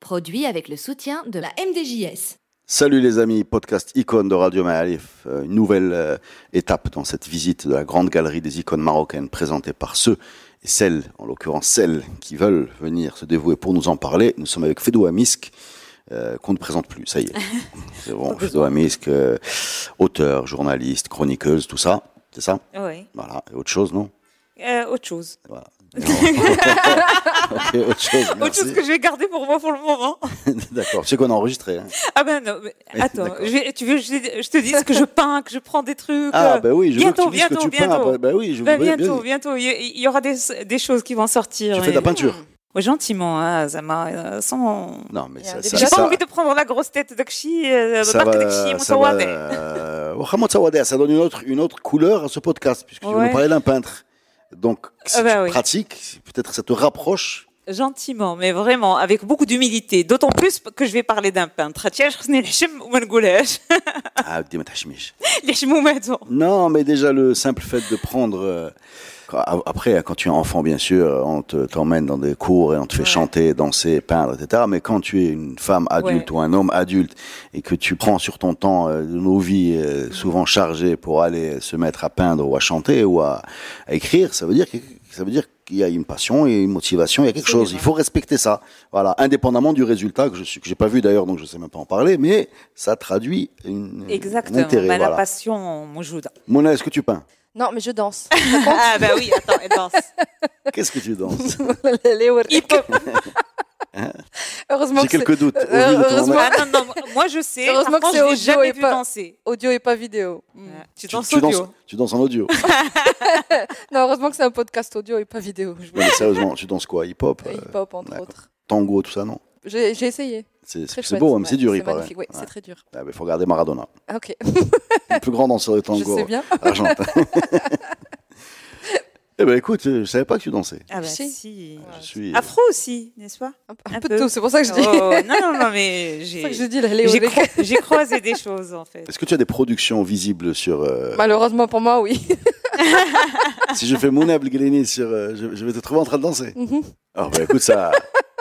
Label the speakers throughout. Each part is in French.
Speaker 1: produit avec le soutien de la MDJS.
Speaker 2: Salut les amis, podcast Icône de Radio Maalif. Euh, une nouvelle euh, étape dans cette visite de la grande galerie des icônes marocaines présentée par ceux et celles, en l'occurrence celles, qui veulent venir se dévouer pour nous en parler. Nous sommes avec Fedou Amisk, euh, qu'on ne présente plus, ça y est. C'est bon, Fedou Amisk, auteur, journaliste, chroniqueuse, tout ça, c'est ça Oui. Voilà, et autre chose, non Autre chose. Voilà. autre, chose, que
Speaker 3: je vais garder pour moi pour le moment.
Speaker 2: D'accord. Tu sais qu'on a enregistré. Hein.
Speaker 3: Ah ben non, attends. tu veux je, je, te dis que je peins, que je prends des trucs. Ah ben oui, je bientôt, veux que tu bientôt, que tu bientôt. Peins. Bah, ben bah oui, je ben bientôt, bientôt. Il y aura des, des choses qui vont sortir. Tu fais de la peinture. Mmh. gentiment, hein, Zama, euh, sans.
Speaker 2: Non, mais ça, ça, J'ai pas envie
Speaker 3: de prendre la grosse tête d'Akshi, euh, ça d'Akshi,
Speaker 2: euh, Ça donne une autre, une autre couleur à ce podcast, puisque ouais. tu nous parlais d'un peintre. Donc, ah si bah pratique peut-être ça te rapproche.
Speaker 3: Gentiment, mais vraiment, avec beaucoup d'humilité. D'autant plus que je vais parler d'un peintre. Ah,
Speaker 2: Non, mais déjà le simple fait de prendre euh, après, quand tu es enfant, bien sûr, on t'emmène dans des cours et on te fait chanter, danser, peindre, etc. Mais quand tu es une femme adulte ou un homme adulte et que tu prends sur ton temps euh, de nos vies euh, souvent chargées pour aller se mettre à peindre ou à chanter ou à, écrire, ça veut dire que ça veut dire qu'il y a une passion et une motivation, il y a quelque chose. Il faut respecter ça. Voilà, indépendamment du résultat que je suis, que j'ai pas vu d'ailleurs, donc je sais même pas en parler, mais ça traduit une, un intérêt. Exactement. Bah, la
Speaker 1: passion, mon
Speaker 2: Mona, est-ce que tu peins
Speaker 1: non, mais je danse. ah bah oui, attends, elle danse.
Speaker 2: Qu'est-ce que tu danses
Speaker 1: Hip-hop.
Speaker 2: Hein? Heureusement J'ai quelques doutes. heureusement... Ah,
Speaker 1: non, non, moi je sais. Heureusement que c'est audio jamais et pas Audio et pas vidéo. Mm. Mm. Tu, danses audio. tu danses en audio. non, heureusement que c'est un podcast audio et pas vidéo.
Speaker 2: mais sérieusement, tu danses quoi Hip-hop Hip-hop, euh, entre autres. Tango, tout ça, non
Speaker 1: j'ai, essayé. C'est, beau, hein, mais c'est dur, il paraît. Oui, C'est très dur.
Speaker 2: Ah, il faut regarder Maradona.
Speaker 1: Ah, ok. le
Speaker 2: plus grand danseur de tango. Je sais bien. Euh, Argentin. Eh ben écoute, je ne savais pas que tu dansais.
Speaker 1: Ah bah si. Je suis... Euh, Afro aussi, n'est-ce pas Un, peu, de tout, c'est pour ça que je dis. Oh, non, non, non, mais j'ai.
Speaker 3: j'ai, croisé des
Speaker 1: choses en
Speaker 2: fait. Est-ce que tu as des productions visibles sur euh,
Speaker 1: Malheureusement pour moi, oui.
Speaker 2: si je fais mon Gleni sur, je, vais te trouver en train de danser. Mm-hmm. Alors ah, bah, écoute ça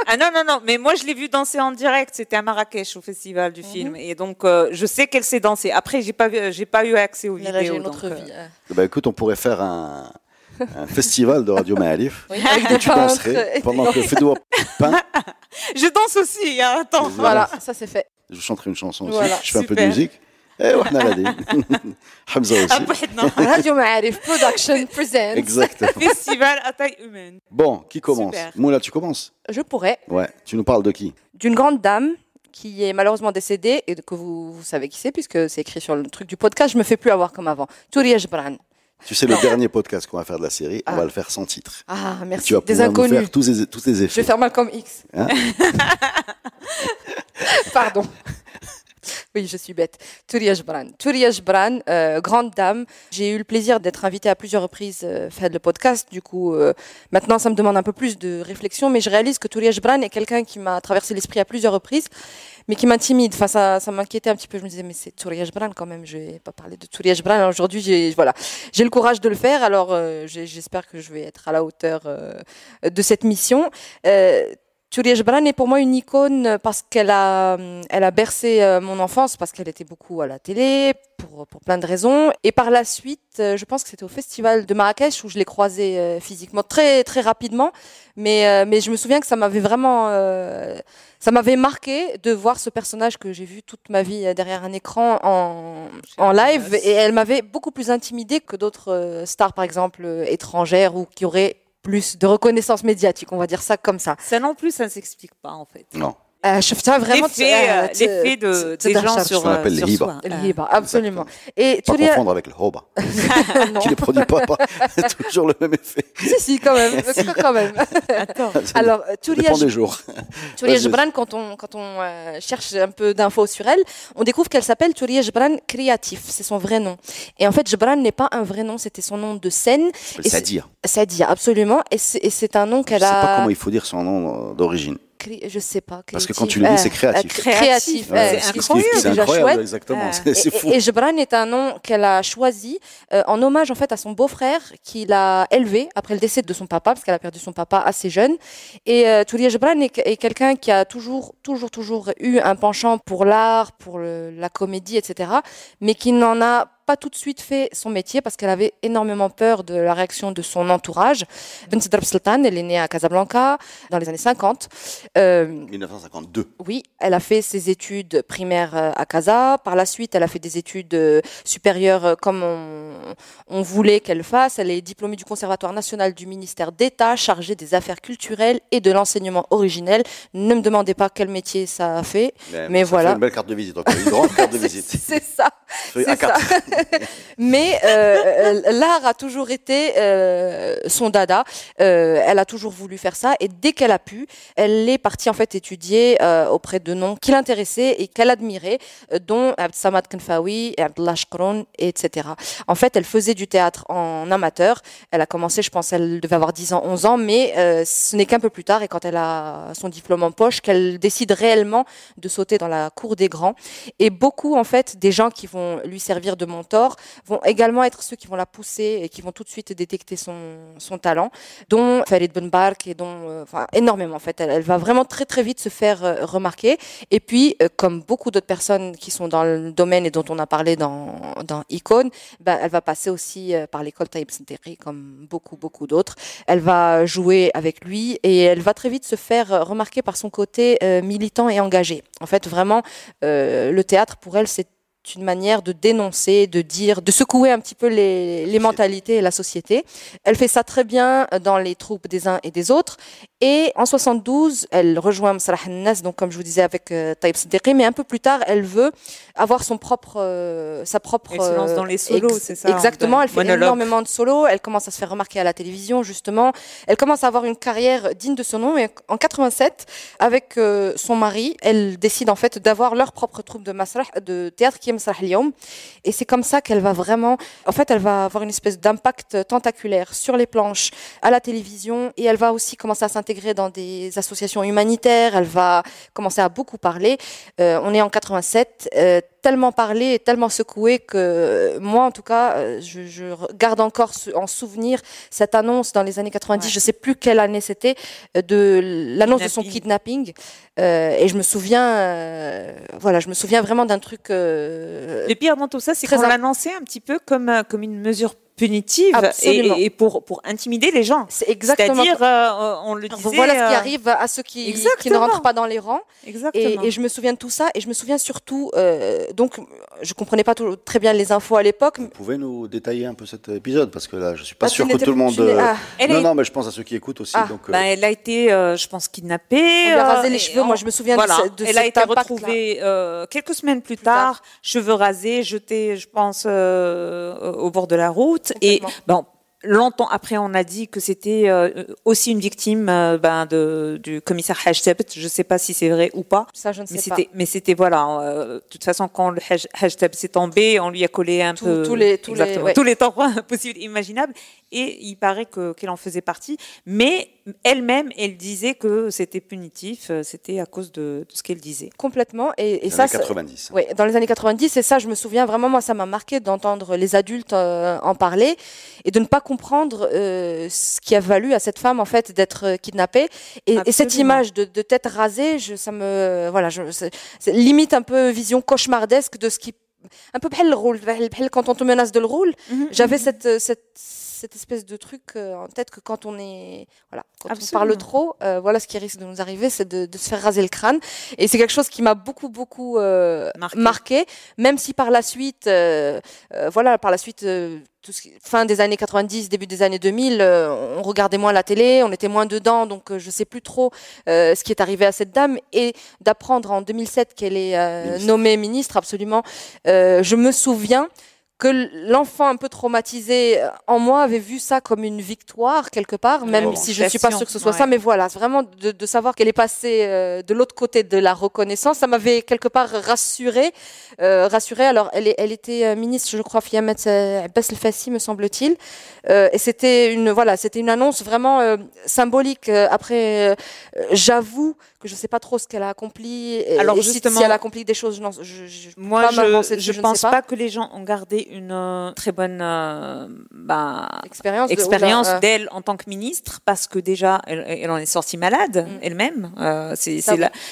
Speaker 3: ah non, non, non, mais moi je l'ai vue danser en direct, c'était à Marrakech au festival du mhm. film, et donc euh, je sais qu'elle s'est dansée. Après, j'ai pas, euh, j'ai pas eu accès aux mais vidéos. donc, euh. vie,
Speaker 2: bah, écoute, on pourrait faire un, festival de Radio Maalif, oui, ah, tu danserais pendant que Fedor peint.
Speaker 1: Je danse aussi, un hein, attends. Voilà, ça c'est fait.
Speaker 2: Je chanterai une chanson aussi, je fais un peu de musique. ايه eh, واحنا قاعدين حمزه
Speaker 1: وشي à taille humaine
Speaker 2: Bon, qui commence Moula, tu commences Je pourrais, Ouais, tu nous parles de qui
Speaker 1: d'une grande dame qui est malheureusement décédée et que vous, savez qui c'est puisque c'est écrit sur le truc du podcast, je me fais plus avoir comme avant. Touria Jbran.
Speaker 2: Tu sais, le dernier podcast qu'on va faire de la série, on ah. va le faire sans titre.
Speaker 1: Ah, merci. Tu vas pouvoir faire
Speaker 2: tous les, tous Je vais faire mal comme X. Hein
Speaker 1: Pardon oui, je suis bête. Touria Bran. Touria euh, grande dame. J'ai eu le plaisir d'être invitée à plusieurs reprises à euh, faire le podcast. Du coup, euh, maintenant, ça me demande un peu plus de réflexion, mais je réalise que Touria Bran est quelqu'un qui m'a traversé l'esprit à plusieurs reprises, mais qui m'intimide. Enfin, ça, ça m'inquiétait un petit peu. Je me disais, mais c'est Touria Bran quand même. Je vais pas parler de Touria Bran. Aujourd'hui, j'ai, voilà, j'ai le courage de le faire. Alors, j'espère que je vais être à la hauteur de cette mission. Julia Jebran est pour moi une icône euh, parce qu'elle a, euh, elle a bercé euh, mon enfance, parce qu'elle était beaucoup à la télé, pour, plein de raisons. Et par la suite, je pense que c'était au festival de Marrakech où je l'ai croisée physiquement très, très rapidement. Mais, mais je me souviens que ça m'avait vraiment, ça m'avait marqué de voir ce personnage que j'ai vu toute ma vie derrière un écran en, en live. Et elle m'avait beaucoup plus intimidée que d'autres stars, par exemple, étrangères ou qui auraient plus de reconnaissance médiatique, on va dire ça comme ça. Ça
Speaker 3: non plus, ça ne s'explique pas en fait.
Speaker 2: Non. Euh, je ça vraiment l'effet, euh, euh, de, des gens sur, euh, sur, sur le soi.
Speaker 1: Le absolument. Et pas confondre
Speaker 2: avec le hoba, qui ne produit pas, pas toujours le même effet. Si, si, quand même. si. Quand même.
Speaker 1: Attends. Alors, Turia, des jours. Tulia quand on, quand on cherche un peu d'infos sur elle, on découvre qu'elle s'appelle Tulia Jbran Créatif, c'est son vrai nom. Et en fait, Jbran n'est pas un vrai nom, c'était son nom de scène. Sadia. Sadia, absolument. Et c'est, un nom qu'elle a... Je ne sais pas comment il
Speaker 2: faut dire son nom d'origine
Speaker 1: je sais pas. Parce que quand tu le c'est euh, euh, créatif. c'est euh, incroyable. incroyable, exactement. Et, Jebran est un nom qu'elle a choisi en hommage en fait à son beau-frère qui l'a élevé après le décès de son papa, parce qu'elle a perdu son papa assez jeune. Et euh, Jebran est, quelqu'un qui a toujours, toujours, toujours eu un penchant pour l'art, pour la comédie, etc., mais qui n'en a pas tout de suite fait son métier parce qu'elle avait énormément peur de la réaction de son entourage. Vincent elle est née à Casablanca dans les années 50.
Speaker 2: 1952. Euh,
Speaker 1: oui, elle a fait ses études primaires euh, à Casa. Par la suite, elle a fait des études euh, supérieures comme on, voulait qu'elle fasse. Elle est diplômée du Conservatoire national du ministère d'État, chargée des affaires culturelles et de l'enseignement originel. Ne me demandez pas quel métier ça a fait, mais, voilà. Fait une
Speaker 2: belle carte de visite, carte de visite. C'est
Speaker 1: ça. Mais euh, euh, l'art a toujours été euh, son dada. elle a toujours voulu faire ça et dès qu'elle a pu, elle est partie en fait étudier auprès de noms qui l'intéressaient et qu'elle admirait, dont Abd Samad Kenfawi, Abdullah Shkron, etc. En fait, elle faisait du théâtre en amateur. Elle a commencé, je pense, elle devait avoir 10 ans, 11 ans, mais ce n'est qu'un peu plus tard et quand elle a son diplôme en poche qu'elle décide réellement de sauter dans la cour des grands. Et beaucoup en fait des gens qui vont lui servir de, montant vont également être ceux qui vont la pousser et qui vont tout de suite détecter son, talent, dont Farid Bark et dont, euh, énormément en fait. Elle, va vraiment très très vite se faire euh, remarquer. Et puis, euh, comme beaucoup d'autres personnes qui sont dans le domaine et dont on a parlé dans, dans Icon, bah, elle va passer aussi par l'école Taïb Sinteri, comme beaucoup beaucoup d'autres. Elle va jouer avec lui et elle va très vite se faire remarquer par son côté militant et engagé. En fait, vraiment, le théâtre pour elle, c'est une manière de dénoncer, de dire, de secouer un petit peu les, mentalités et la société. Elle fait ça très bien dans les troupes des uns et des autres. Et en 72, elle rejoint al Nas, donc comme je vous disais avec euh, Taïb mais un peu plus tard, elle veut avoir son propre, euh, sa propre. Elle se lance dans les euh, solos, c'est ça hein, Exactement, elle fait énormément de solos. Elle commence à se faire remarquer à la télévision, justement. Elle commence à avoir une carrière digne de son nom. Et en 87, avec son mari, elle décide en fait d'avoir leur propre troupe de de théâtre qui et c'est comme ça qu'elle va vraiment, en fait, elle va avoir une espèce d'impact tentaculaire sur les planches, à la télévision, et elle va aussi commencer à s'intégrer dans des associations humanitaires, elle va commencer à beaucoup parler. Euh, on est en 87 tellement parlé et tellement secoué que moi, en tout cas, euh, je, garde encore en souvenir cette annonce dans les années 90, je je sais plus quelle année c'était, euh, de l'annonce de son kidnapping. Euh, et je me souviens, voilà, je me souviens vraiment d'un truc. et Le pire dans tout ça, c'est qu'on
Speaker 3: annoncé un petit peu comme comme une mesure punitive et, pour, pour intimider les gens. C'est exactement. C'est-à-dire, euh, euh,
Speaker 1: on le disait. Voilà ce qui euh, arrive à ceux qui, qui ne rentrent pas dans les rangs. Et, je me souviens de tout ça. Et je me souviens surtout, donc, je comprenais pas très bien les infos à l'époque. Vous
Speaker 2: pouvez nous détailler un peu cet épisode parce que là, je suis pas ah, sûr que tout le monde. Ah. non, non, mais je pense à ceux qui écoutent aussi. Ah. donc, bah,
Speaker 1: elle a été, je pense,
Speaker 3: kidnappée. elle a rasé les cheveux. Moi, je me souviens voilà. de, de Elle a été retrouvée quelques semaines plus, tard, cheveux rasés, jetés, je pense, au bord de la route et bon, longtemps après, on a dit que c'était euh, aussi une victime euh, ben, du commissaire Hashtag, Je ne sais pas si c'est vrai ou pas. Ça, je ne sais mais pas. Mais c'était, voilà, euh, de toute façon, quand le s'est tombé, on lui a collé un peu... Tous les, tous les, tous les temps possibles, imaginables. Et il paraît que, qu'elle en faisait partie. Mais elle-même, elle disait que c'était punitif, c'était à cause de, tout ce qu'elle disait.
Speaker 1: Complètement. Et, et dans les années 90. Oui, dans les années 90. Et ça, je me souviens vraiment, moi, ça m'a marqué d'entendre les adultes en parler et de ne pas comprendre euh, ce qui a valu à cette femme en fait d'être euh, kidnappée. Et, cette image de, tête rasée, je, ça me voilà, je, limite un peu vision cauchemardesque de ce qui un peu le rôle quand on te menace de le rôle. Mhm. J'avais cette, cette cette espèce de truc euh, en tête que quand on est voilà quand on parle trop euh, voilà ce qui risque de nous arriver c'est de, se faire raser le crâne et c'est quelque chose qui m'a beaucoup beaucoup euh, marqué. même si par la suite voilà par la suite tout fin des années 90, début des années 2000, on regardait moins la télé, on était moins dedans, donc je je sais plus trop ce qui est arrivé à cette dame. Et d'apprendre en 2007 qu'elle est nommée ministre, absolument. je me souviens que l'enfant un peu traumatisé euh, en moi avait vu ça comme une victoire quelque part, même si je ne suis pas sûre que ce soit ça, mais voilà, vraiment de, de savoir qu'elle est passée euh, de l'autre côté de la reconnaissance, ça m'avait quelque part rassurée. Euh, Rassuré. Alors, elle, elle était ministre, je crois, Fiamet Bessel Fassi, me semble-t-il, et c'était une voilà, c'était une annonce vraiment symbolique. Après, j'avoue que je ne sais pas trop ce qu'elle a accompli. Et, Alors justement, si elle a accompli des choses, je, moi, je, je, ne pense pas
Speaker 3: que les gens ont gardé une euh, très bonne euh, bah,
Speaker 1: expérience, d'elle
Speaker 3: en tant que ministre parce que déjà elle, en est sortie malade mm. elle-même. Euh, c'est,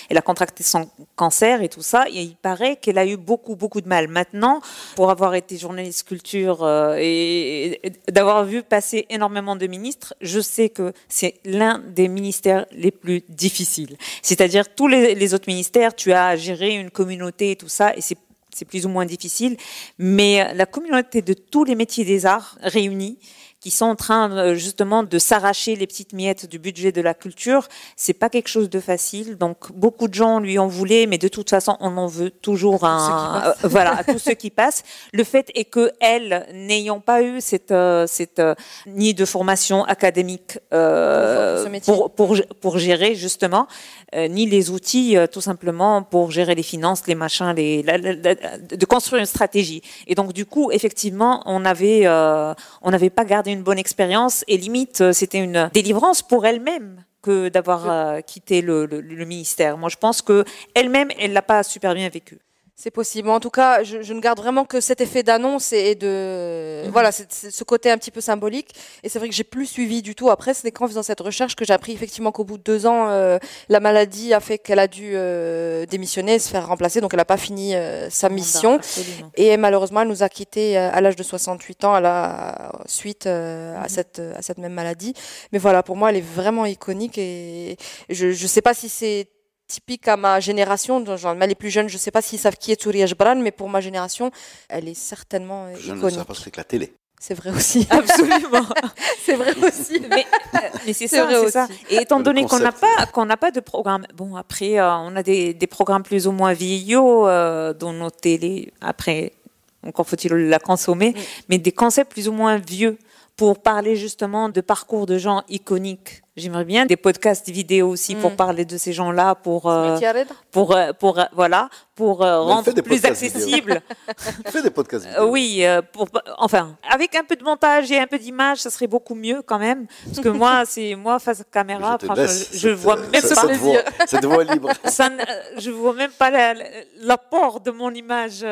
Speaker 3: elle a contracté son cancer et tout ça. Et il paraît qu'elle a eu beaucoup beaucoup de mal. Maintenant, pour avoir été journaliste culture et, d'avoir vu passer énormément de ministres, je sais que c'est l'un des ministères les plus difficiles. C'est-à-dire tous les, les autres ministères, tu as géré une communauté et tout ça, et c'est c'est plus ou moins difficile, mais la communauté de tous les métiers des arts réunis qui sont en train euh, justement de s'arracher les petites miettes du budget de la culture. C'est pas quelque chose de facile. Donc beaucoup de gens lui ont voulu mais de toute façon, on en veut toujours à euh, voilà, à tous ceux qui passent. Le fait est que elle, n'ayant pas eu cette, euh, cette ni de formation académique pour, pour, gérer justement, ni les outils tout simplement pour gérer les finances, les machins, les, de construire une stratégie. Et donc du coup, effectivement, on avait on n'avait pas gardé une bonne expérience et limite, euh, c'était une délivrance pour elle-même que d'avoir euh, quitté le, ministère. Moi, je pense que elle-même, elle l'a pas super bien vécu.
Speaker 1: C'est possible. En tout cas, je, ne garde vraiment que cet effet d'annonce et, de mhm. voilà, ce côté un petit peu symbolique. Et c'est vrai que j'ai plus suivi du tout. Après, n'est qu'en faisant cette recherche que j'ai appris effectivement qu'au bout de deux ans, euh, la maladie a fait qu'elle a dû euh, démissionner, se faire remplacer. Donc, elle n'a pas fini euh, sa ah bah, mission. et malheureusement, elle nous a quittés à l'âge de 68 ans, à la suite à mhm. cette à cette même maladie. Mais voilà, pour moi, elle est vraiment iconique et je ne sais pas si c'est typique à ma génération. Genre, les plus jeunes, je ne sais pas s'ils savent qui est Souria Jbran, mais pour ma génération, elle est certainement je euh, iconique. Je ne pas
Speaker 2: ce que la télé.
Speaker 1: C'est vrai aussi. Absolument. c'est vrai aussi. Mais, euh, c'est ça, aussi. Et étant donné qu'on n'a pas, euh. qu'on pas
Speaker 3: de programme, bon, après, on a des, des, programmes plus ou moins vieillots euh, dans nos télés. Après, encore faut-il la consommer, mais des concepts plus ou moins vieux pour parler justement de parcours de gens iconiques. J'aimerais bien des podcasts vidéo aussi pour mm. parler de ces gens-là, pour, euh, pour, euh, pour, euh, voilà, pour rendre plus accessible. Fais des podcasts vidéo. Oui, pour, enfin, avec un peu de montage et un peu d'image, ça serait beaucoup mieux quand même. Parce que moi, c'est moi face caméra, je, ne vois même pas. libre. je vois même pas l'apport de mon image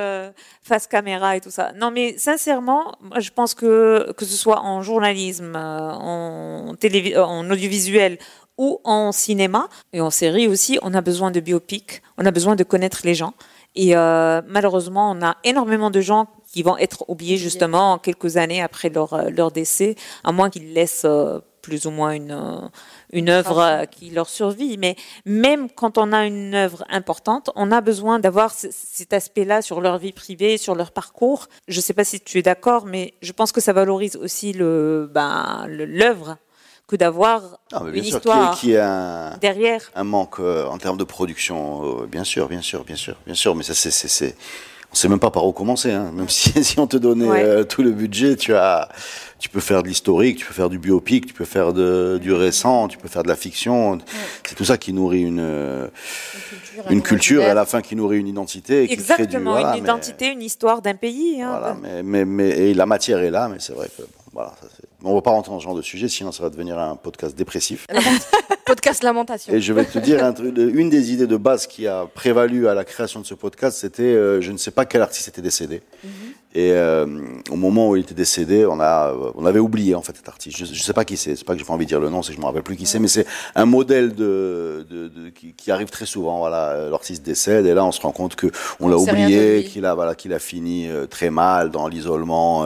Speaker 3: face caméra et tout ça. Non, mais sincèrement, je pense que que ce soit en journalisme, en, télé, en audiovisuel, Visuel ou en cinéma et en série aussi, on a besoin de biopics, on a besoin de connaître les gens. Et euh, malheureusement, on a énormément de gens qui vont être oubliés justement quelques années après leur, euh, leur décès, à moins qu'ils laissent euh, plus ou moins une, une œuvre qui leur survit. Mais même quand on a une œuvre importante, on a besoin d'avoir cet aspect-là sur leur vie privée, sur leur parcours. Je ne sais pas si tu es d'accord, mais je pense que ça valorise aussi le Ben, l'œuvre que d'avoir une histoire qui
Speaker 2: derrière. Un manque euh, en termes de production, euh, bien sûr, bien sûr, bien sûr, bien sûr. Mais ça, c'est, on sait même pas par où commencer. Hein. Même si, on te donnait euh, tout le budget, tu as, tu peux faire de l'historique, tu peux faire du biopic, tu peux faire du récent, tu peux faire de la fiction. C'est tout ça qui nourrit une,
Speaker 3: une culture, et à la
Speaker 2: fin qui nourrit une identité. Exactement, une identité,
Speaker 3: une histoire d'un pays. Hein. voilà,
Speaker 2: mais, mais, et la matière est là, mais c'est vrai que on ne va pas rentrer dans ce genre de sujet, sinon ça va devenir un podcast dépressif.
Speaker 1: podcast lamentation. Et je vais te dire,
Speaker 2: une des idées de base qui a prévalu à la création de ce podcast, c'était euh, je ne sais pas quel artiste était décédé. Mhm. Et euh, au moment où il était décédé, on, a, euh, on avait oublié en fait cet artiste. Je ne sais pas qui c'est, c'est pas que j'ai pas envie de dire le nom, c'est que je me rappelle plus qui c'est, mais c'est un modèle de, qui, arrive très souvent. Voilà, euh, l'artiste décède et là on se rend compte que on l'a oublié, qu'il a voilà, qu'il a fini très mal dans l'isolement,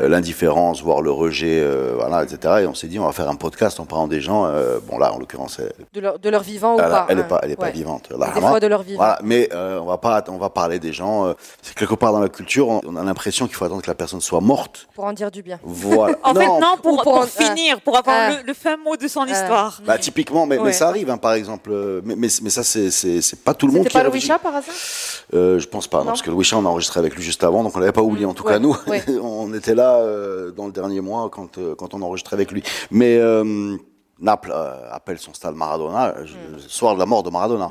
Speaker 2: l'indifférence, voire le rejet, voilà, etc. Et on s'est dit on va faire un podcast en parlant des gens. bon là en l'occurrence de
Speaker 1: leur, vivant ou pas. Elle n'est hein. pas, elle est pas vivante. des fois de leur vivant.
Speaker 2: mais on va pas on va parler des gens. c'est quelque part dans la culture on a l'impression qu'il faut attendre que la personne soit morte.
Speaker 1: Pour en dire du bien. Voilà. en fait, non, pour, pour, finir, pour avoir ah. le, le, fin mot de son ah. histoire.
Speaker 2: Mm. Bah, typiquement, mais, mais ça arrive, hein, par exemple. Euh, mais, mais, ça, c'est pas tout le monde qui pas par hasard euh, Je pense pas, parce que le wisha on a enregistré avec lui juste avant, donc on l'avait pas oublié. Mm. En tout cas, nous, on était là euh, dans le dernier mois quand, quand on enregistrait avec lui. Mais Naples appelle son stade Maradona, le mm. soir de la mort de Maradona.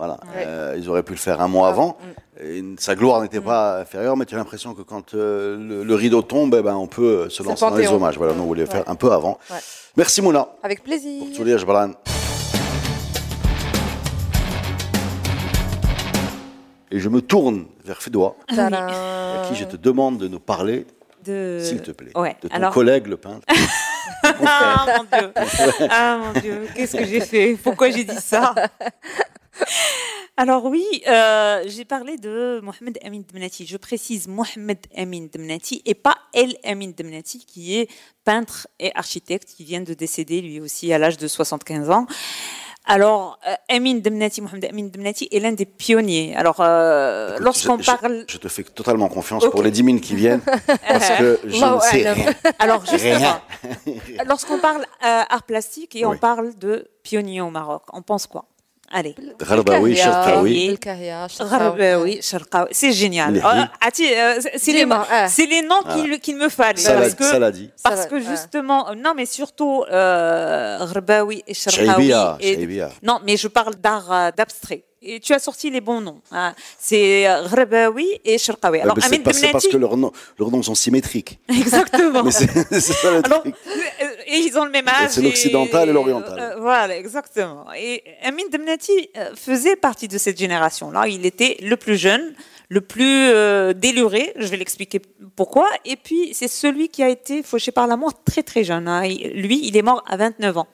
Speaker 2: Voilà. Euh, ils auraient pu le faire un mois ah. avant. Mm. sa gloire n'était mm. pas inférieure, mais tu as l'impression que quand euh, le, rideau tombe, eh ben, on peut euh, se lancer dans les hommages. Voilà, nous, on voulait le faire un peu avant. Merci, Mouna.
Speaker 1: Avec plaisir. Pour tout
Speaker 2: Jbran. Et je me tourne vers Fedoua,
Speaker 3: à qui je te
Speaker 2: demande de nous parler de... S'il te plaît. De ton collègue, le peintre.
Speaker 3: ah mon Dieu, ah, mon Dieu. qu'est-ce que j'ai fait Pourquoi j'ai dit ça alors oui, euh, j'ai parlé de Mohamed Amin Demnati. Je précise Mohamed Amin Demnati et pas El Amin Demnati qui est peintre et architecte qui vient de décéder lui aussi à l'âge de 75 ans. Alors, euh, Amin Demnati, Mohamed Amin Demnati est l'un des pionniers. Alors, euh, lorsqu'on parle.
Speaker 2: Je, te fais totalement confiance pour les 10 000 qui viennent, parce que je ne sais rien. Alors, justement,
Speaker 3: lorsqu'on parle art plastique et on parle de pionniers au Maroc, on pense quoi Allez. غرباوي Cherkaoui. C'est génial. Oh, ah, euh, c'est جينيال عطي les, hein. les, سي me fallait parce que parce que hein. justement euh, non mais surtout euh, et Cherkaoui. non mais je parle d'art euh, d'abstrait Et tu as sorti les bons noms. Hein. C'est Gharbaoui et Cherkaoui. Alors, c'est parce, que
Speaker 2: leurs noms, leurs noms sont symétriques.
Speaker 3: Exactement.
Speaker 2: Mais c'est, ça le Alors,
Speaker 3: et ils ont le même âge. C'est l'occidental et, l'oriental. Euh, voilà, exactement. Et Amin Demnati euh, faisait partie de cette génération-là. Il était le plus jeune, le plus euh, déluré, je vais l'expliquer pourquoi. Et puis, c'est celui qui a été fauché par la mort très très jeune. Hein. Lui, il est mort à 29 ans.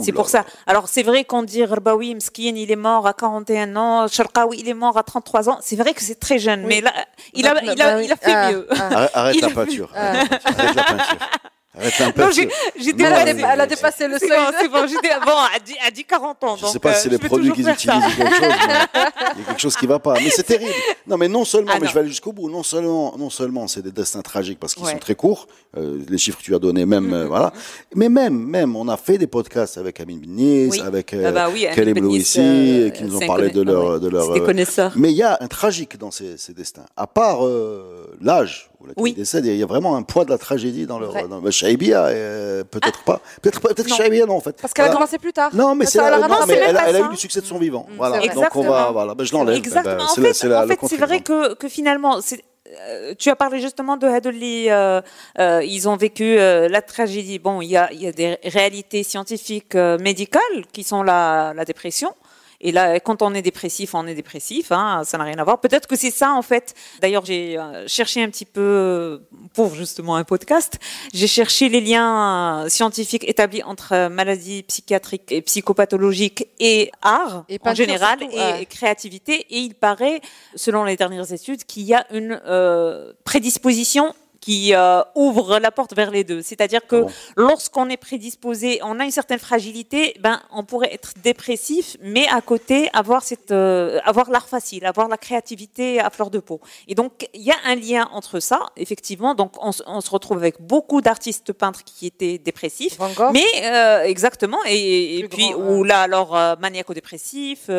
Speaker 3: C'est pour ça. Alors, c'est vrai qu'on dit Rabawi, Mskin, il est mort à 41 ans, Sharqawi, il est mort à 33 ans. C'est vrai que c'est très jeune, mais là, il, a, fait mieux. arrête la peinture.
Speaker 2: Arrête la peinture elle,
Speaker 1: a, dépassé le seuil. C'est bon, j'étais avant à 10, 40 ans. Je ne sais pas euh, si les produits qu'ils utilisent Il y
Speaker 2: a quelque chose qui ne va pas. Mais c'est terrible. Non, mais non seulement, ah, mais je vais aller jusqu'au bout. Non seulement, non seulement c'est des destins tragiques parce qu'ils sont très courts. Euh, les chiffres que tu as donnés, même, euh, voilà. Mm-hmm. Mais même, même, on a fait des podcasts avec Amin Binis, avec ah bah Kelly Blue ici, qui nous ont parlé de leur, ah de leur. Mais il y a un tragique dans ces destins. À part l'âge où la oui. décède, il y a vraiment un poids de la tragédie dans leur. Dans, Shaibia, bah, euh, ah. peut-être pas. Peut-être peut être Shaibia, non, en fait. Parce qu'elle a commencé
Speaker 1: plus tard. Non, mais, c'est la, elle, a eu du
Speaker 2: succès de son vivant. Mm. voilà. Donc on va. Voilà. Bah, je l'enlève. Exactement. Bah, en fait, c'est vrai
Speaker 3: que, que finalement, euh, tu as parlé justement de Hadley. Euh, ils ont vécu la tragédie. Bon, il y a, y a, des réalités scientifiques médicales qui sont la, la dépression. Et là, quand on est dépressif, on est dépressif, hein, ça n'a rien à voir. Peut-être que c'est ça, en fait. D'ailleurs, j'ai euh, cherché un petit peu, euh, pour justement un podcast, j'ai cherché les liens euh, scientifiques établis entre maladies psychiatriques et psychopathologiques et art en général, et créativité. Et il paraît, selon les dernières études, qu'il y a une prédisposition qui euh, ouvre la porte vers les deux. C'est-à-dire que ah lorsqu'on est prédisposé, on a une certaine fragilité, ben, on pourrait être dépressif, mais à côté, avoir, cette, euh, avoir l'art facile, avoir la créativité à fleur de peau. Et donc, il y a un lien entre ça, effectivement. Donc, on, on se retrouve avec beaucoup d'artistes peintres qui étaient dépressifs. Mais, euh, exactement. Et, puis, ou là, alors, maniaco-dépressif,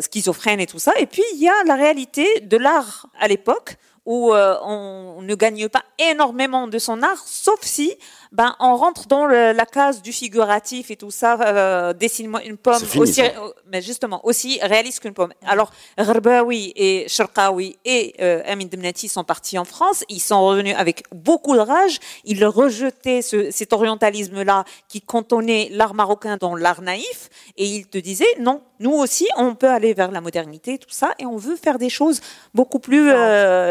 Speaker 3: schizophrène et tout ça. Et puis, il y a la réalité de l'art à l'époque où euh, on ne gagne pas énormément de son art, sauf si ben, on rentre dans la case du figuratif et tout ça, euh, dessine-moi une pomme, aussi, oh, mais justement, aussi réaliste qu'une pomme. Alors, Gherbaoui et Sherkaoui et euh, Amin Demnati sont partis en France, ils sont revenus avec beaucoup de rage, ils rejetaient cet orientalisme-là qui cantonnait l'art marocain dans l'art naïf, et ils te disaient, non, nous aussi, on peut aller vers la modernité, tout ça, et on veut faire des choses beaucoup plus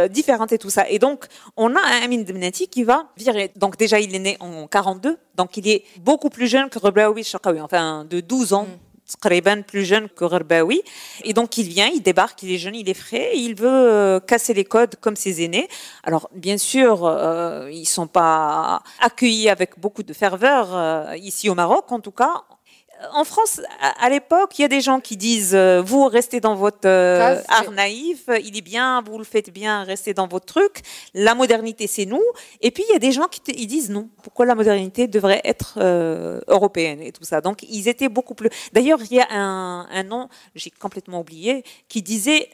Speaker 3: différentes euh, et tout ça. Et donc, on a un Amin Demnati qui va virer. Donc déjà, il est né en 42, donc il est beaucoup plus jeune que Rebaoui enfin de 12 ans. Mm plus jeune que Rebaoui. Et donc, il vient, il débarque, il est jeune, il est frais, il veut euh, casser les codes comme ses aînés. Alors, bien sûr, ils euh, ils sont pas accueillis avec beaucoup de ferveur ici au Maroc, en tout cas en France, à, l'époque, il y a des gens qui disent euh, vous restez dans votre euh, art naïf, il est bien, vous le faites bien, restez dans votre truc. La modernité, c'est nous. Et puis il y a des gens qui disent non. Pourquoi la modernité devrait être euh, européenne et tout ça Donc ils étaient beaucoup plus. D'ailleurs, il y a un, nom, j'ai complètement oublié, qui disait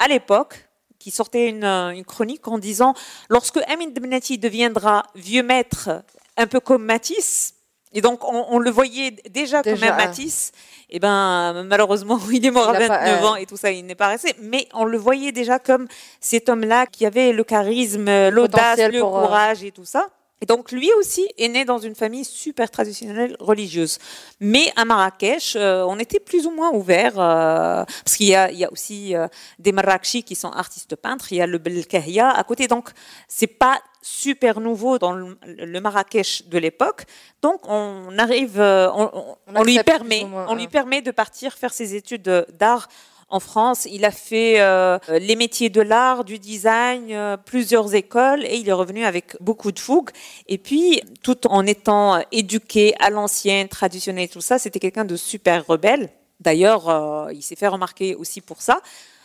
Speaker 3: à l'époque qui sortait une, chronique en disant lorsque Amin Demeneti deviendra vieux maître un peu comme Matisse, et donc, on, le voyait déjà, comme un Matisse. Et eh ben, malheureusement, il est mort à 29 euh, ans et tout ça, il n'est pas resté. Mais on le voyait déjà comme cet homme-là qui avait le charisme, l'audace, le euh, courage et tout ça. Et donc lui aussi est né dans une famille super traditionnelle religieuse. Mais à Marrakech, euh, on était plus ou moins ouvert, euh, parce qu'il y, a, aussi euh, des Marrakechis qui sont artistes peintres, il y a le Belkahia à côté, donc c'est pas super nouveau dans le, Marrakech de l'époque. Donc on arrive, on, lui permet, on lui permet de partir faire ses études d'art en France. Il a fait euh, les métiers de l'art, du design, euh, plusieurs écoles et il est revenu avec beaucoup de fougue. Et puis, tout en étant éduqué à l'ancien, traditionnel, tout ça, c'était quelqu'un de super rebelle. D'ailleurs, euh, il s'est fait remarquer aussi pour ça.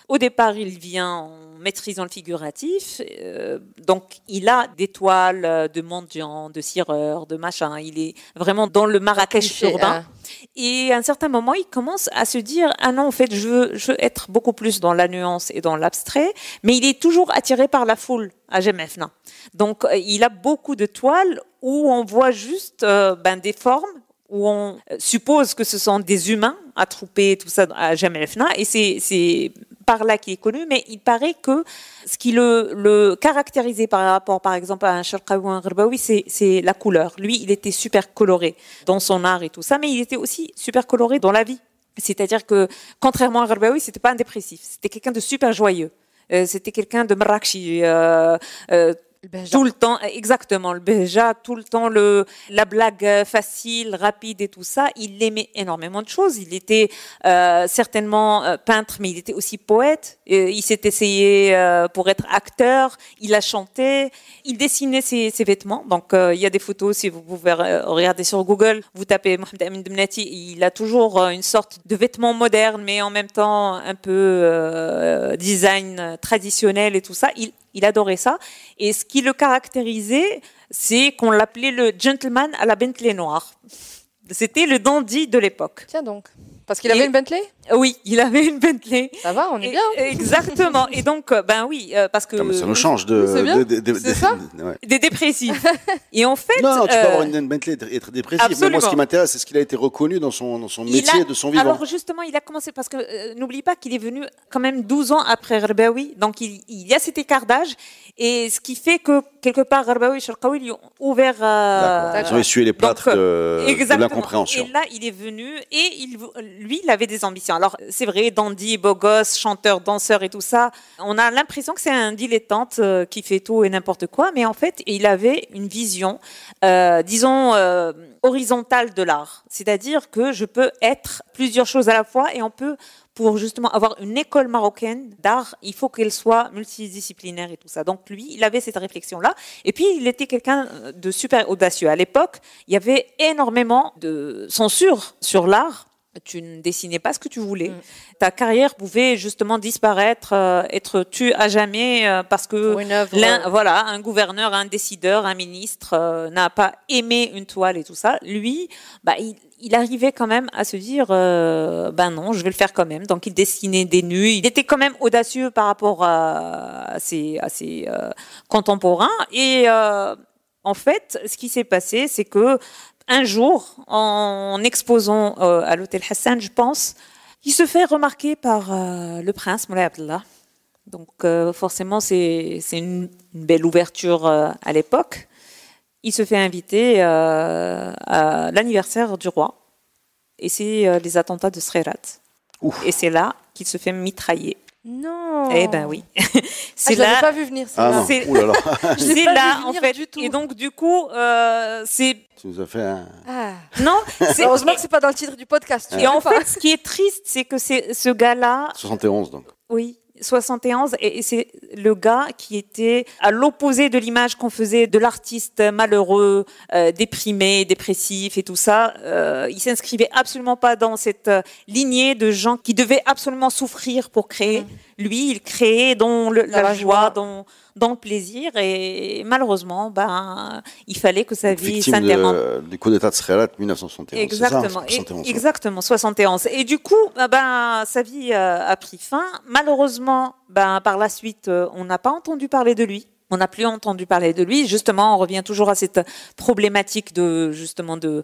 Speaker 3: Au départ, il vient en maîtrisant le figuratif, euh, donc il a des toiles de mendiants, de cireurs, de machin. Il est vraiment dans le Marrakech urbain. Hein. Et à un certain moment, il commence à se dire ah non, en fait, je veux, être beaucoup plus dans la nuance et dans l'abstrait, mais il est toujours attiré par la foule à Gemefna. Donc, euh, il a beaucoup de toiles où on voit juste euh, ben, des formes où on suppose que ce sont des humains attroupés, tout ça, à Fna. Et c'est par là qui est connu, mais il paraît que ce qui le, caractérisait par rapport, par exemple, à un Sherqa ou un c'est la couleur. Lui, il était super coloré dans son art et tout ça, mais il était aussi super coloré dans la vie. C'est-à-dire que, contrairement à Ghirbaoui, c'était pas un dépressif, c'était quelqu'un de super joyeux. Euh, c'était quelqu'un de Marrakech, euh, euh, tout le temps, exactement, le béja, tout le temps, le, la blague euh, facile, rapide et tout ça. Il aimait énormément de choses. Il était euh, certainement euh, peintre, mais il était aussi poète. il s'est essayé pour être acteur. Il a chanté. Il dessinait ses, ses vêtements. Donc, il y a des photos, si vous pouvez regarder sur Google, vous tapez Mohamed Amin Demnati, il a toujours une sorte de vêtements moderne, mais en même temps un peu design traditionnel et tout ça. Il il adorait ça. Et ce qui le caractérisait, c'est qu'on l'appelait le gentleman à la Bentley noire. C'était le dandy de l'époque.
Speaker 1: Tiens donc. Parce qu'il avait une
Speaker 3: Bentley oui, il avait une Bentley. Ça va, on est bien. Hein. Exactement. Et donc, euh, ben oui, euh, parce que. ça nous euh, change de. de, Des dépressifs.
Speaker 2: Et en fait. Non, tu peux avoir une Bentley et être dépressif. Absolument. Mais moi, ce qui m'intéresse, c'est ce qu'il a été reconnu dans son, son métier, de son vivant. Alors,
Speaker 3: justement, il a commencé parce que n'oublie pas qu'il est venu quand même 12 ans après Rabawi. Donc, il, y a cet écart d'âge. Et ce qui fait que, quelque part, Rabawi et Sharkawi lui ont ouvert. Ils ont essuyé les plâtres de, l'incompréhension. Et là, il est venu et il, lui, il avait des ambitions. Alors c'est vrai, dandy, beau gosse, chanteur, danseur et tout ça, on a l'impression que c'est un dilettante euh, qui fait tout et n'importe quoi, mais en fait il avait une vision, euh, disons, euh, horizontale de l'art. C'est-à-dire que je peux être plusieurs choses à la fois et on peut pour justement avoir une école marocaine d'art, il faut qu'elle soit multidisciplinaire et tout ça. Donc lui, il avait cette réflexion-là. Et puis, il était quelqu'un de super audacieux. À l'époque, il y avait énormément de censure sur l'art tu ne dessinais pas ce que tu voulais. Mm. Ta carrière pouvait justement disparaître, euh, être tue à jamais euh, parce que euh, voilà, un gouverneur, un décideur, un ministre n'a pas aimé une toile et tout ça. Lui, bah, il, arrivait quand même à se dire ben non, je vais le faire quand même. Donc il dessinait des nuits. Il était quand même audacieux par rapport à, ses, contemporains. Et en fait, ce qui s'est passé, c'est que un jour, en exposant euh, à l'hôtel Hassan, je pense, il se fait remarquer par euh, le prince Moulay Abdullah. Donc euh, forcément, c'est une, belle ouverture à l'époque. Il se fait inviter à l'anniversaire du roi. Et c'est les attentats de Srerat. Et c'est là qu'il se fait mitrailler.
Speaker 1: Non. Eh ben oui.
Speaker 3: Ah, je pas vu venir. Ah c'est là. C'est là, là en fait. Et donc du coup, euh, c'est.
Speaker 2: Tu nous as fait un.
Speaker 3: Ah. Non. Heureusement que c'est pas dans le titre du podcast. Et en fait, ce qui est triste, c'est que c'est ce gars-là.
Speaker 2: 71 donc.
Speaker 3: Oui. 71, et c'est le gars qui était à l'opposé de l'image qu'on faisait de l'artiste malheureux, euh, déprimé, dépressif et tout ça. Euh, il s'inscrivait absolument pas dans cette euh, lignée de gens qui devaient absolument souffrir pour créer. Mmh lui, il créait dans la, joie, dont Dans, le plaisir. Et malheureusement, ben, il fallait que sa vie s'interrompe.
Speaker 2: Du coup d'État de Srelat, 1971. Exactement. Ça,
Speaker 3: exactement, 71. Et du coup, eh ben, sa vie euh, a pris fin. Malheureusement, ben, par la suite, euh, on n'a pas entendu parler de lui on n'a plus entendu parler de lui. Justement, on revient toujours à cette problématique de justement de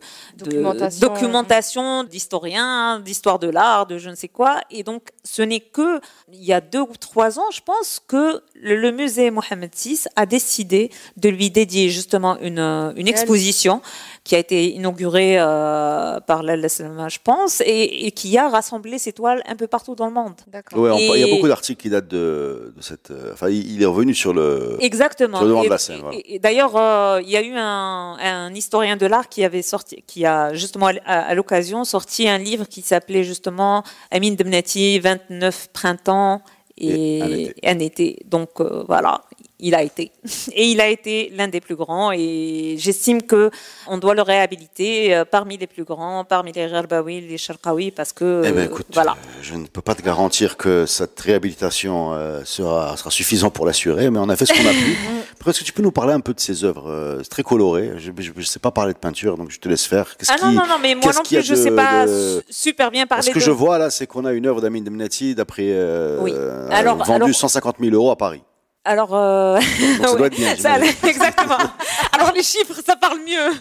Speaker 3: documentation, de, d'historien, d'histoire de l'art, de je ne sais quoi. Et donc, ce n'est que il y a deux ou trois ans, je pense, que le, musée Mohamed VI a décidé de lui dédier justement une, exposition qui a été inaugurée euh, par lal je pense, et, qui a rassemblé ses toiles un peu partout dans le monde. Il y a beaucoup
Speaker 2: d'articles qui datent de, cette. Euh, enfin, il est revenu sur le. Exactement. et,
Speaker 3: d'ailleurs, euh, il y a eu un, historien de l'art qui a justement à, l'occasion sorti un livre qui s'appelait justement Amin Demnati, 29 printemps et, un, été. Donc euh, voilà, il a été. Et il a été l'un des plus grands et j'estime que on doit le réhabiliter euh, parmi les plus grands, parmi les Rerbaoui, les Sharqawi, parce que... Eh ben, écoute, voilà. Euh,
Speaker 2: je ne peux pas te garantir que cette réhabilitation euh, sera, sera suffisante pour l'assurer, mais on a fait ce qu'on a pu. Mm. Est-ce que tu peux nous parler un peu de ses œuvres C'est très coloré, je ne sais pas parler de peinture, donc je te laisse faire. Ah non, non, non, mais moi non plus, je ne sais pas
Speaker 3: super bien parler. Ce que je vois
Speaker 2: là, c'est qu'on a une œuvre d'Amin Demnati, d'après... vendue 150 000 euros à Paris. Alors,
Speaker 3: exactement. alors les chiffres, ça parle mieux.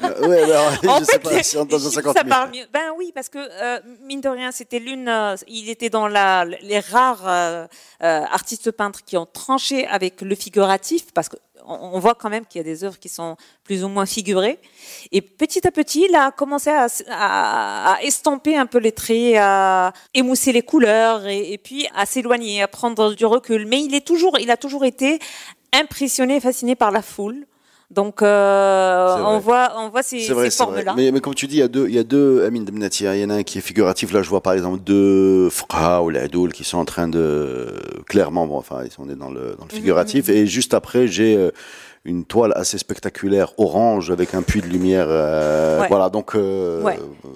Speaker 2: sais pas,
Speaker 3: Ben oui, parce que euh, mine de rien, c'était l'une. Euh, il était dans la, les rares euh, artistes peintres qui ont tranché avec le figuratif, parce que on voit quand même qu'il y a des œuvres qui sont plus ou moins figurées. Et petit à petit, il a commencé à, à, estamper un peu les traits, à émousser les couleurs, et, et puis à s'éloigner, à prendre du recul. Mais il est toujours, il a toujours été impressionné, fasciné par la foule.
Speaker 2: Donc euh, on, voit,
Speaker 3: on ces, formes-là. Mais,
Speaker 2: mais, comme tu dis, il y a deux, il y a deux Amin Il y en a un qui est figuratif. Là, je vois par exemple deux Fra ou les Ladoul qui sont en train de. Clairement, bon, enfin, on est dans le, dans le mhm, figuratif. Mhm. Et juste après, j'ai euh, une toile assez spectaculaire, orange, avec un puits de lumière. Euh, voilà, donc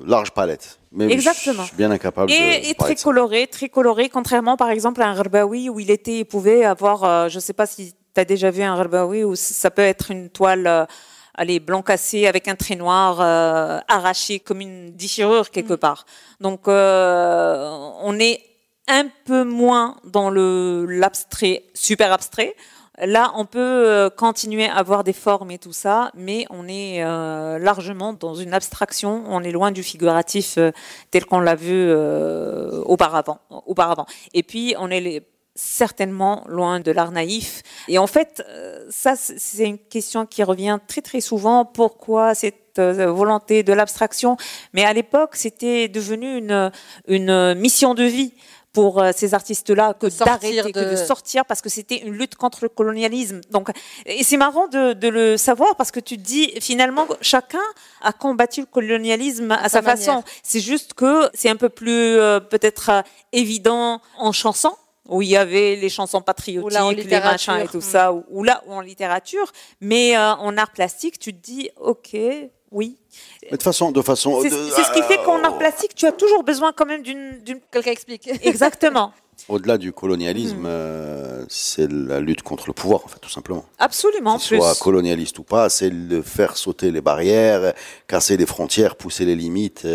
Speaker 2: large palette. Mais Exactement. Je suis bien incapable. Et, de et très
Speaker 3: coloré, très coloré, contrairement par exemple à un R'baoui, où il était, il pouvait avoir, je ne sais pas si tu déjà vu un Rabaoui où ça peut être une toile euh, allez, blanc cassé avec un trait noir euh, arraché comme une déchirure quelque mm. part. Donc euh, on est un peu moins dans le l'abstrait, super abstrait. Là, on peut continuer à avoir des formes et tout ça, mais on est largement dans une abstraction. On est loin du figuratif tel qu'on l'a vu auparavant, auparavant. Et puis, on est les, certainement loin de l'art naïf. Et en fait, euh, ça, c'est une question qui revient très très souvent. Pourquoi cette euh, volonté de l'abstraction Mais à l'époque, c'était devenu une, une mission de vie pour euh, ces artistes-là que d'arrêter, de... que de sortir, parce que c'était une lutte contre le colonialisme. Donc, et c'est marrant de, le savoir, parce que tu dis, finalement, chacun a combattu le colonialisme à, sa, façon. C'est juste que c'est un peu plus, peut-être, évident en chanson, où il y avait les chansons patriotiques, les machins et tout ça, ou, là ou en littérature, mais euh, en art plastique, tu te dis, ok, oui.
Speaker 2: Mais de façon, de façon. C'est ce qui fait euh, qu'en art
Speaker 3: plastique, tu as toujours besoin quand même d'une. Quelqu'un explique. Exactement.
Speaker 2: Au-delà du colonialisme, hmm. euh, c'est la lutte contre le pouvoir, en fait, tout simplement.
Speaker 3: Absolument. Que ce soit
Speaker 2: colonialiste ou pas, c'est de faire sauter les barrières, casser les frontières, pousser les limites.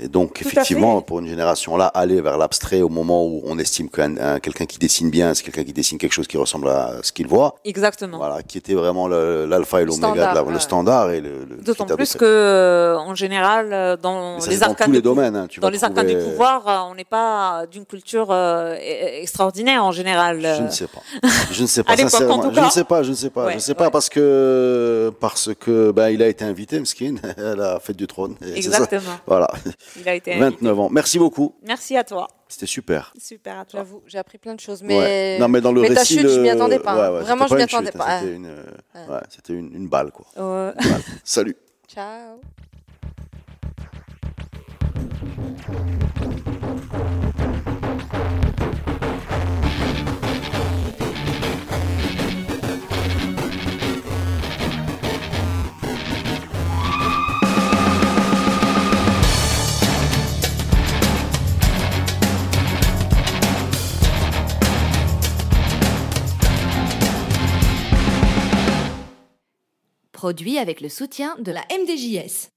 Speaker 2: Et donc, effectivement, pour une génération là, aller vers l'abstrait au moment où on estime que quelqu'un qui dessine bien, c'est quelqu'un qui dessine quelque chose qui ressemble à ce qu'il voit.
Speaker 3: Exactement. Voilà,
Speaker 2: qui était vraiment l'alpha et l'oméga, le standard et D'autant plus que,
Speaker 3: euh, en général, euh, dans les arcanes, domaines, dans les du pouvoir, euh, on n'est pas d'une culture e-, e-, extraordinaire en général. Je ne sais pas.
Speaker 2: Je ne sais pas. je ne sais pas. Je ne sais pas. je sais pas parce que parce que bah, il a été invité, Mskin, à la fête du trône. Exactement. Voilà. Il a été 29 ans. Merci beaucoup.
Speaker 3: Merci à
Speaker 1: toi.
Speaker 2: C'était super.
Speaker 1: Super à toi. J'avoue, j'ai appris plein de choses. Mais, non, mais dans le récit, ta chute, je m'y attendais pas. Hein. Vraiment, je m'y hein. attendais pas.
Speaker 2: C'était une, euh, balle, quoi. Salut.
Speaker 1: Ciao. produit avec le soutien de la MDJS.